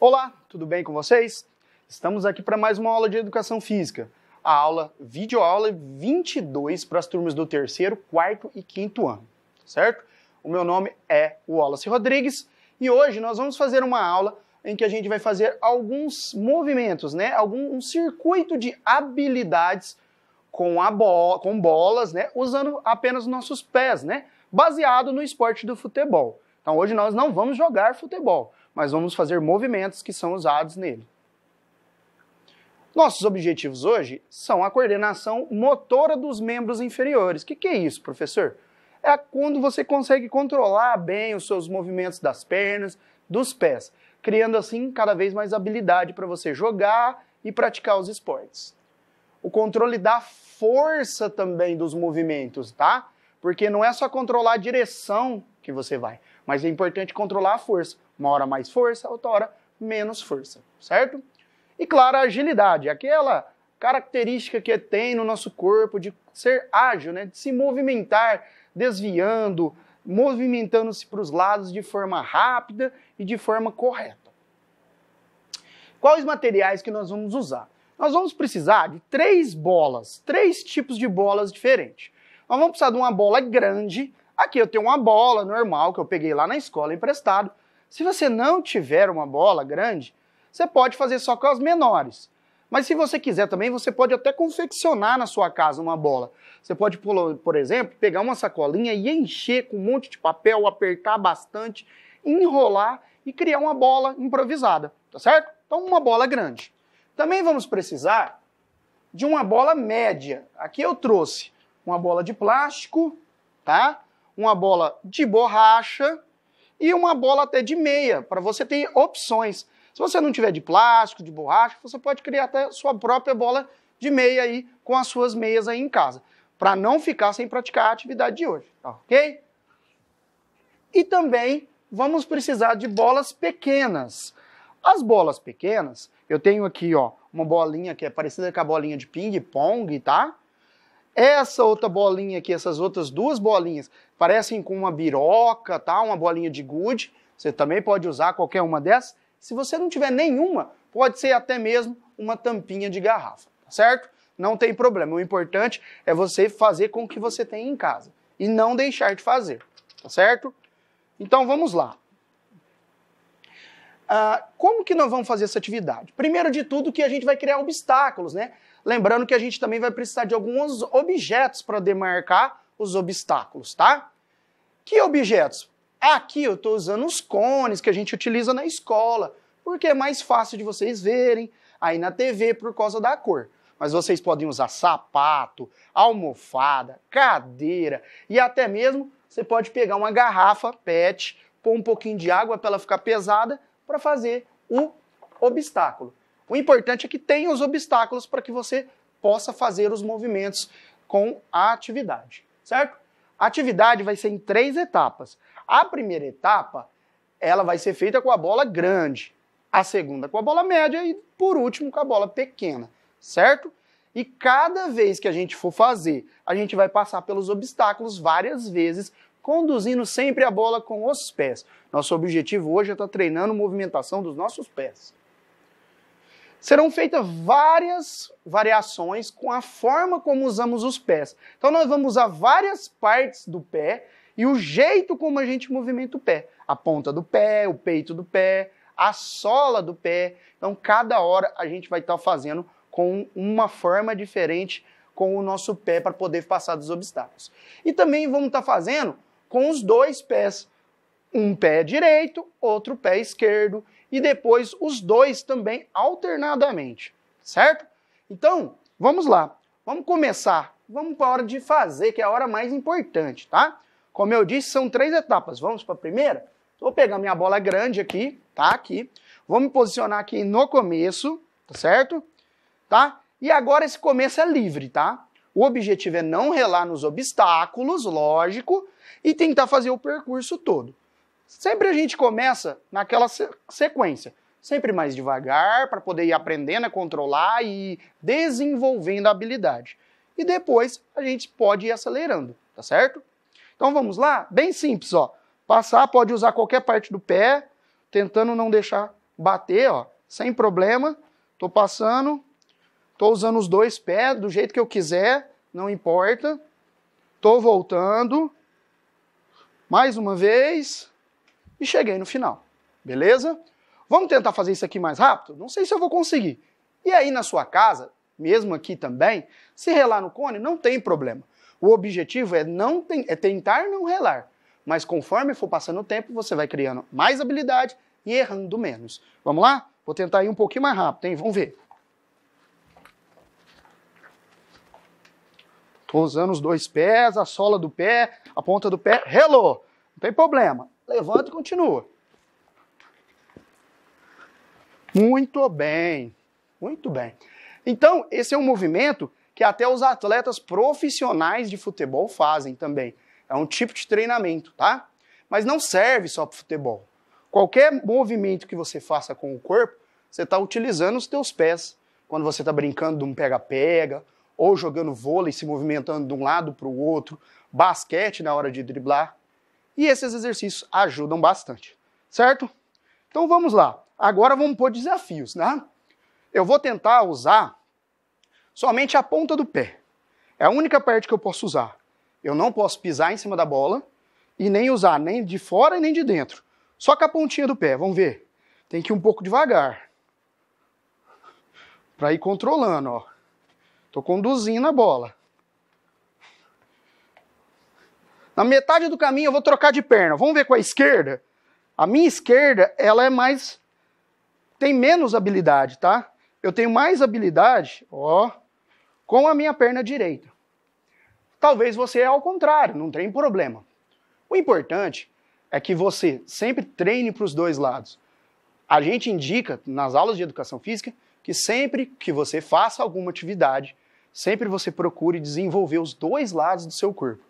Olá, tudo bem com vocês? Estamos aqui para mais uma aula de educação física, a aula videoaula 22 para as turmas do terceiro, quarto e quinto ano, certo? O meu nome é Wallace Rodrigues e hoje nós vamos fazer uma aula em que a gente vai fazer alguns movimentos, né? Algum um circuito de habilidades com a bola, com bolas, né? Usando apenas nossos pés, né? Baseado no esporte do futebol. Então hoje nós não vamos jogar futebol mas vamos fazer movimentos que são usados nele. Nossos objetivos hoje são a coordenação motora dos membros inferiores. O que, que, é isso, professor? É quando você consegue controlar bem os seus movimentos das pernas, dos pés, criando assim cada vez mais habilidade para você jogar e praticar os esportes. O controle da força também dos movimentos, tá? Porque não é só controlar a direção que você vai, mas é importante controlar a força. Uma hora mais força, outra hora menos força, certo? E claro, a agilidade, aquela característica que tem no nosso corpo de ser ágil, né? de se movimentar, desviando, movimentando-se para os lados de forma rápida e de forma correta. Quais materiais que nós vamos usar? Nós vamos precisar de três bolas, três tipos de bolas diferentes. Nós vamos precisar de uma bola grande, Aqui eu tenho uma bola normal que eu peguei lá na escola emprestado. Se você não tiver uma bola grande, você pode fazer só com as menores. Mas se você quiser também, você pode até confeccionar na sua casa uma bola. Você pode, por exemplo, pegar uma sacolinha e encher com um monte de papel, apertar bastante, enrolar e criar uma bola improvisada, tá certo? Então, uma bola grande. Também vamos precisar de uma bola média. Aqui eu trouxe uma bola de plástico, tá? uma bola de borracha e uma bola até de meia, para você ter opções. Se você não tiver de plástico, de borracha, você pode criar até sua própria bola de meia aí com as suas meias aí em casa, para não ficar sem praticar a atividade de hoje, tá? ok? E também vamos precisar de bolas pequenas. As bolas pequenas, eu tenho aqui ó, uma bolinha que é parecida com a bolinha de ping-pong, tá? Essa outra bolinha aqui, essas outras duas bolinhas, parecem com uma biroca, tá? Uma bolinha de gude. Você também pode usar qualquer uma dessas. Se você não tiver nenhuma, pode ser até mesmo uma tampinha de garrafa, tá certo? Não tem problema. O importante é você fazer com o que você tem em casa e não deixar de fazer, tá certo? Então vamos lá. Ah, como que nós vamos fazer essa atividade? Primeiro de tudo que a gente vai criar obstáculos, né? Lembrando que a gente também vai precisar de alguns objetos para demarcar os obstáculos, tá? Que objetos? Aqui eu estou usando os cones que a gente utiliza na escola, porque é mais fácil de vocês verem aí na TV por causa da cor. Mas vocês podem usar sapato, almofada, cadeira e até mesmo você pode pegar uma garrafa PET, pôr um pouquinho de água para ela ficar pesada para fazer o obstáculo. O importante é que tenha os obstáculos para que você possa fazer os movimentos com a atividade, certo? A atividade vai ser em três etapas. A primeira etapa, ela vai ser feita com a bola grande, a segunda com a bola média e, por último, com a bola pequena, certo? E cada vez que a gente for fazer, a gente vai passar pelos obstáculos várias vezes, conduzindo sempre a bola com os pés. Nosso objetivo hoje é estar tá treinando movimentação dos nossos pés serão feitas várias variações com a forma como usamos os pés. Então nós vamos usar várias partes do pé e o jeito como a gente movimenta o pé. A ponta do pé, o peito do pé, a sola do pé. Então cada hora a gente vai estar fazendo com uma forma diferente com o nosso pé para poder passar dos obstáculos. E também vamos estar fazendo com os dois pés, um pé direito, outro pé esquerdo e depois os dois também alternadamente, certo? Então, vamos lá. Vamos começar. Vamos para a hora de fazer, que é a hora mais importante, tá? Como eu disse, são três etapas. Vamos para a primeira? Vou pegar minha bola grande aqui, tá? Aqui. Vou me posicionar aqui no começo, tá certo? Tá? E agora esse começo é livre, tá? O objetivo é não relar nos obstáculos, lógico, e tentar fazer o percurso todo. Sempre a gente começa naquela sequência, sempre mais devagar para poder ir aprendendo a controlar e desenvolvendo a habilidade. E depois a gente pode ir acelerando, tá certo? Então vamos lá, bem simples, ó. Passar pode usar qualquer parte do pé, tentando não deixar bater, ó, sem problema. Tô passando, tô usando os dois pés do jeito que eu quiser, não importa. Tô voltando. Mais uma vez e cheguei no final. Beleza? Vamos tentar fazer isso aqui mais rápido? Não sei se eu vou conseguir. E aí na sua casa, mesmo aqui também, se relar no cone não tem problema. O objetivo é, não tem, é tentar não relar, mas conforme for passando o tempo, você vai criando mais habilidade e errando menos. Vamos lá? Vou tentar ir um pouquinho mais rápido, hein? Vamos ver. Estou usando os dois pés, a sola do pé, a ponta do pé. Hello! Não tem problema levanta e continua. Muito bem, muito bem. Então, esse é um movimento que até os atletas profissionais de futebol fazem também. É um tipo de treinamento, tá? Mas não serve só para futebol. Qualquer movimento que você faça com o corpo, você está utilizando os teus pés. Quando você está brincando de um pega-pega, ou jogando vôlei, se movimentando de um lado para o outro, basquete na hora de driblar. E esses exercícios ajudam bastante, certo? Então vamos lá. Agora vamos pôr desafios, né? Eu vou tentar usar somente a ponta do pé. É a única parte que eu posso usar. Eu não posso pisar em cima da bola e nem usar nem de fora nem de dentro. Só com a pontinha do pé, vamos ver. Tem que ir um pouco devagar. Para ir controlando, ó. Tô conduzindo a bola. Na metade do caminho eu vou trocar de perna. Vamos ver com a esquerda? A minha esquerda, ela é mais tem menos habilidade, tá? Eu tenho mais habilidade, ó, com a minha perna direita. Talvez você é ao contrário, não tem problema. O importante é que você sempre treine para os dois lados. A gente indica nas aulas de educação física que sempre que você faça alguma atividade, sempre você procure desenvolver os dois lados do seu corpo.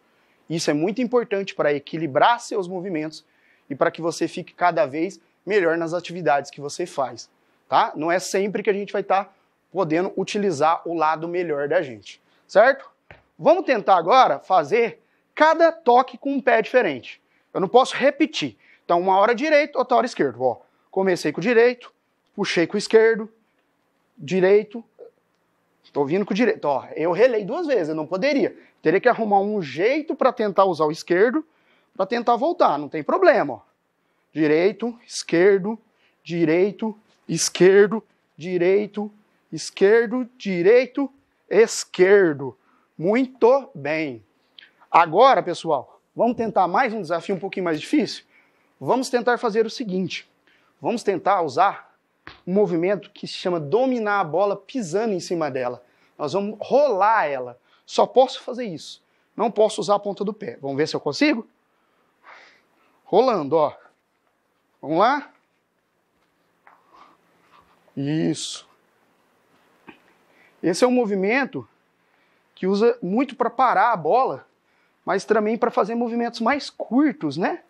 Isso é muito importante para equilibrar seus movimentos e para que você fique cada vez melhor nas atividades que você faz, tá? Não é sempre que a gente vai estar tá podendo utilizar o lado melhor da gente, certo? Vamos tentar agora fazer cada toque com um pé diferente. Eu não posso repetir. Então, uma hora direito, outra hora esquerdo. Ó, comecei com o direito, puxei com o esquerdo, direito, Estou vindo com o direito. Ó, eu relei duas vezes, eu não poderia. Teria que arrumar um jeito para tentar usar o esquerdo, para tentar voltar, não tem problema. Ó. Direito, esquerdo, direito, esquerdo, direito, esquerdo, direito, esquerdo. Muito bem. Agora, pessoal, vamos tentar mais um desafio um pouquinho mais difícil? Vamos tentar fazer o seguinte. Vamos tentar usar um movimento que se chama dominar a bola pisando em cima dela. Nós vamos rolar ela. Só posso fazer isso. Não posso usar a ponta do pé. Vamos ver se eu consigo? Rolando, ó. Vamos lá? Isso. Esse é um movimento que usa muito para parar a bola, mas também para fazer movimentos mais curtos, né?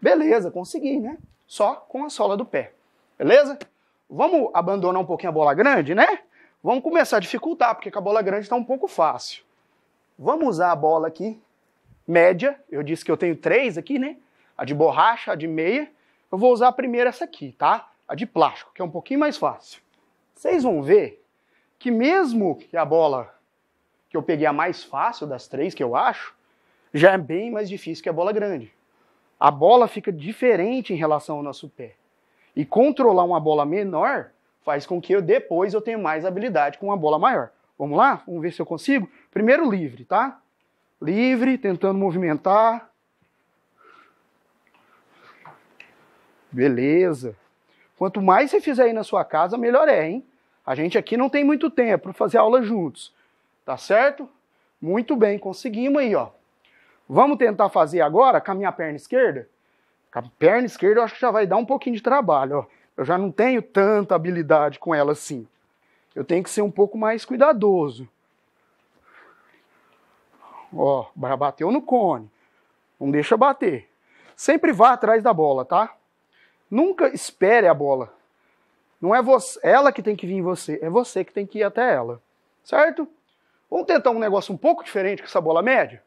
Beleza, consegui, né? Só com a sola do pé. Beleza? Vamos abandonar um pouquinho a bola grande, né? Vamos começar a dificultar, porque com a bola grande está um pouco fácil. Vamos usar a bola aqui, média. Eu disse que eu tenho três aqui, né? A de borracha, a de meia. Eu vou usar a primeira essa aqui, tá? A de plástico, que é um pouquinho mais fácil. Vocês vão ver que mesmo que a bola que eu peguei a mais fácil das três, que eu acho, já é bem mais difícil que a bola grande. A bola fica diferente em relação ao nosso pé. E controlar uma bola menor faz com que eu depois eu tenha mais habilidade com uma bola maior. Vamos lá? Vamos ver se eu consigo? Primeiro livre, tá? Livre, tentando movimentar. Beleza. Quanto mais você fizer aí na sua casa, melhor é, hein? A gente aqui não tem muito tempo para fazer aula juntos. Tá certo? Muito bem, conseguimos aí, ó. Vamos tentar fazer agora com a minha perna esquerda? A perna esquerda eu acho que já vai dar um pouquinho de trabalho. Ó. Eu já não tenho tanta habilidade com ela assim. Eu tenho que ser um pouco mais cuidadoso. Ó, bateu no cone. Não deixa bater. Sempre vá atrás da bola, tá? Nunca espere a bola. Não é você, ela que tem que vir em você, é você que tem que ir até ela. Certo? Vamos tentar um negócio um pouco diferente com essa bola média?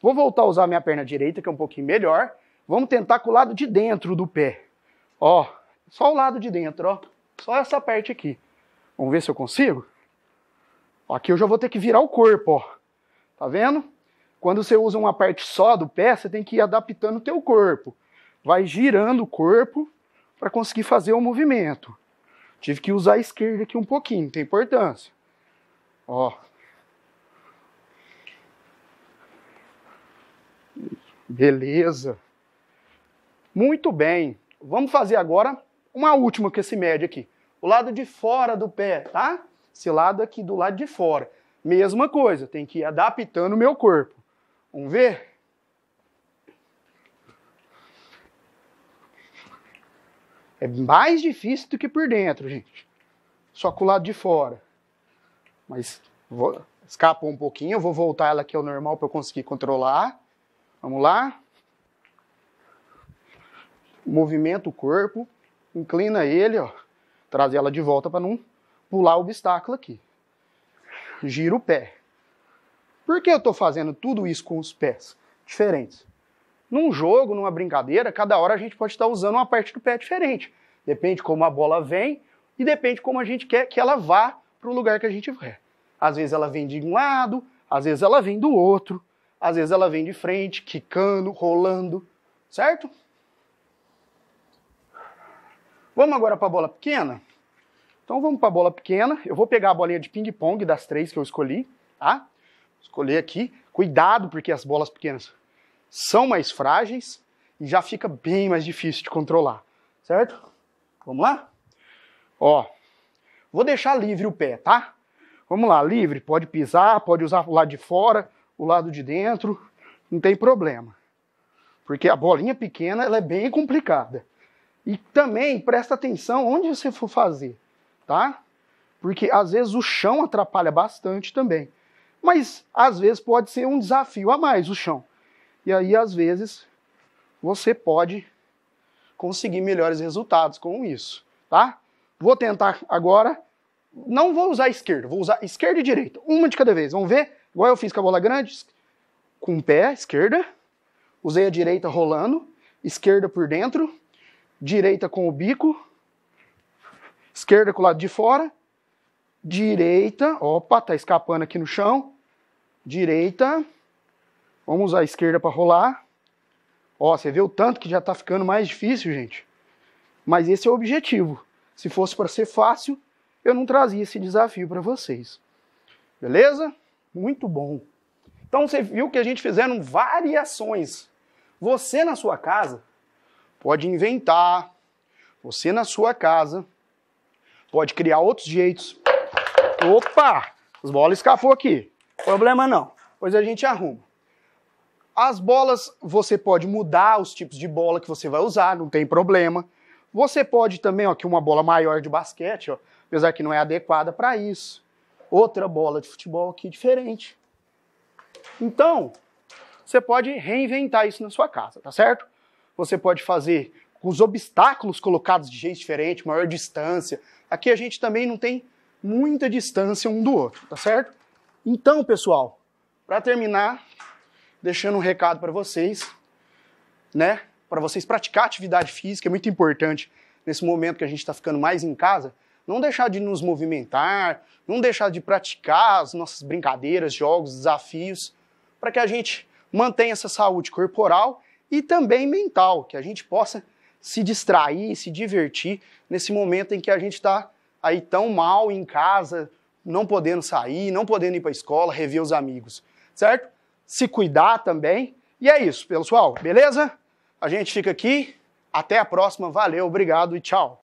Vou voltar a usar minha perna direita, que é um pouquinho melhor, Vamos tentar com o lado de dentro do pé. Ó, só o lado de dentro, ó. Só essa parte aqui. Vamos ver se eu consigo? Ó, aqui eu já vou ter que virar o corpo, ó. Tá vendo? Quando você usa uma parte só do pé, você tem que ir adaptando o teu corpo. Vai girando o corpo para conseguir fazer o movimento. Tive que usar a esquerda aqui um pouquinho, tem importância. Ó. Beleza. Muito bem, vamos fazer agora uma última que se mede aqui. O lado de fora do pé, tá? Esse lado aqui do lado de fora. Mesma coisa, tem que ir adaptando o meu corpo. Vamos ver? É mais difícil do que por dentro, gente. Só com o lado de fora. Mas escapa escapou um pouquinho, eu vou voltar ela aqui ao normal para eu conseguir controlar. Vamos lá? movimenta o corpo, inclina ele, ó, traz ela de volta para não pular o obstáculo aqui. Gira o pé. Por que eu estou fazendo tudo isso com os pés diferentes? Num jogo, numa brincadeira, cada hora a gente pode estar usando uma parte do pé diferente. Depende como a bola vem e depende como a gente quer que ela vá para o lugar que a gente quer. Às vezes ela vem de um lado, às vezes ela vem do outro, às vezes ela vem de frente, quicando, rolando, certo? Vamos agora para a bola pequena? Então vamos para a bola pequena. Eu vou pegar a bolinha de ping-pong das três que eu escolhi, tá? Escolher aqui. Cuidado, porque as bolas pequenas são mais frágeis e já fica bem mais difícil de controlar, certo? Vamos lá? Ó, vou deixar livre o pé, tá? Vamos lá, livre. Pode pisar, pode usar o lado de fora, o lado de dentro, não tem problema. Porque a bolinha pequena ela é bem complicada. E também presta atenção onde você for fazer, tá? Porque às vezes o chão atrapalha bastante também. Mas às vezes pode ser um desafio a mais o chão. E aí às vezes você pode conseguir melhores resultados com isso, tá? Vou tentar agora. Não vou usar esquerda, vou usar esquerda e direita, uma de cada vez. Vamos ver? Igual eu fiz com a bola grande, com o pé, esquerda. Usei a direita rolando, esquerda por dentro, direita com o bico, esquerda com o lado de fora, direita, opa, tá escapando aqui no chão, direita, vamos usar a esquerda para rolar. Ó, você vê o tanto que já tá ficando mais difícil, gente. Mas esse é o objetivo. Se fosse para ser fácil, eu não trazia esse desafio para vocês. Beleza? Muito bom. Então você viu que a gente fizeram variações. Você na sua casa pode inventar. Você na sua casa pode criar outros jeitos. Opa! As bolas escapou aqui. Problema não. Pois a gente arruma. As bolas, você pode mudar os tipos de bola que você vai usar, não tem problema. Você pode também, ó, que uma bola maior de basquete, ó, apesar que não é adequada para isso. Outra bola de futebol aqui diferente. Então, você pode reinventar isso na sua casa, tá certo? você pode fazer com os obstáculos colocados de jeito diferente, maior distância. Aqui a gente também não tem muita distância um do outro, tá certo? Então, pessoal, para terminar, deixando um recado para vocês, né? Para vocês praticar atividade física é muito importante nesse momento que a gente está ficando mais em casa. Não deixar de nos movimentar, não deixar de praticar as nossas brincadeiras, jogos, desafios, para que a gente mantenha essa saúde corporal e também mental, que a gente possa se distrair, se divertir nesse momento em que a gente está aí tão mal em casa, não podendo sair, não podendo ir para a escola, rever os amigos, certo? Se cuidar também. E é isso, pessoal, beleza? A gente fica aqui. Até a próxima, valeu, obrigado e tchau.